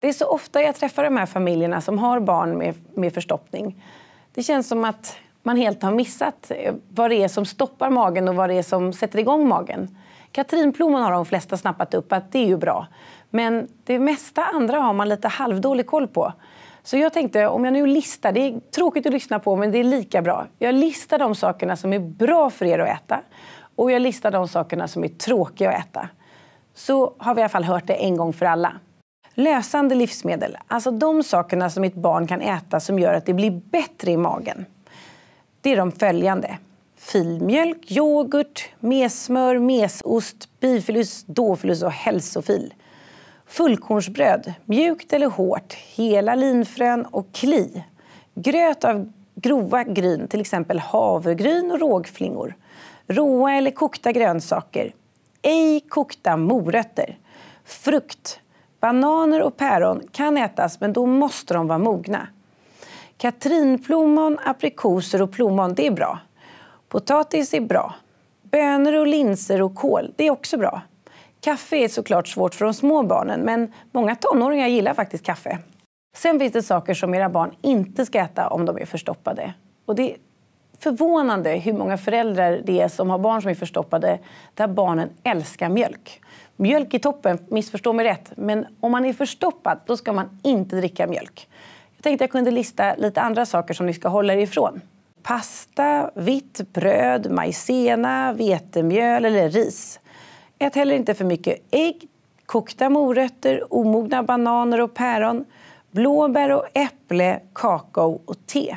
Det är så ofta jag träffar de här familjerna som har barn med, med förstoppning. Det känns som att man helt har missat eh, vad det är som stoppar magen och vad det är som sätter igång magen. Katrinplommon har de flesta snappat upp att det är ju bra. Men det mesta andra har man lite halvdålig koll på. Så jag tänkte, om jag nu listar, det är tråkigt att lyssna på men det är lika bra. Jag listar de sakerna som är bra för er att äta och jag listar de sakerna som är tråkiga att äta. Så har vi i alla fall hört det en gång för alla. Lösande livsmedel, alltså de sakerna som ett barn kan äta som gör att det blir bättre i magen. Det är de följande. Filmjölk, yoghurt, messmör, mesost, bifilus, dåfilus och hälsofil. Fullkornsbröd, mjukt eller hårt, hela linfrön och kli. Gröt av grova gryn, till exempel havregryn och rågflingor. Råa eller kokta grönsaker. Ej kokta morötter. Frukt, Bananer och päron kan ätas, men då måste de vara mogna. Katrinplommon, aprikoser och plommon, det är bra. Potatis är bra. Bönor och linser och kål, det är också bra. Kaffe är såklart svårt för de små barnen, men många tonåringar gillar faktiskt kaffe. Sen finns det saker som era barn inte ska äta om de är förstoppade. Och det förvånande hur många föräldrar det är som har barn som är förstoppade där barnen älskar mjölk. Mjölk i toppen, missförstå mig rätt, men om man är förstoppad då ska man inte dricka mjölk. Jag tänkte jag kunde lista lite andra saker som ni ska hålla er ifrån. Pasta, vitt bröd, majsena, vetemjöl eller ris. Ät heller inte för mycket ägg, kokta morötter, omogna bananer och päron, blåbär och äpple, kakao och te.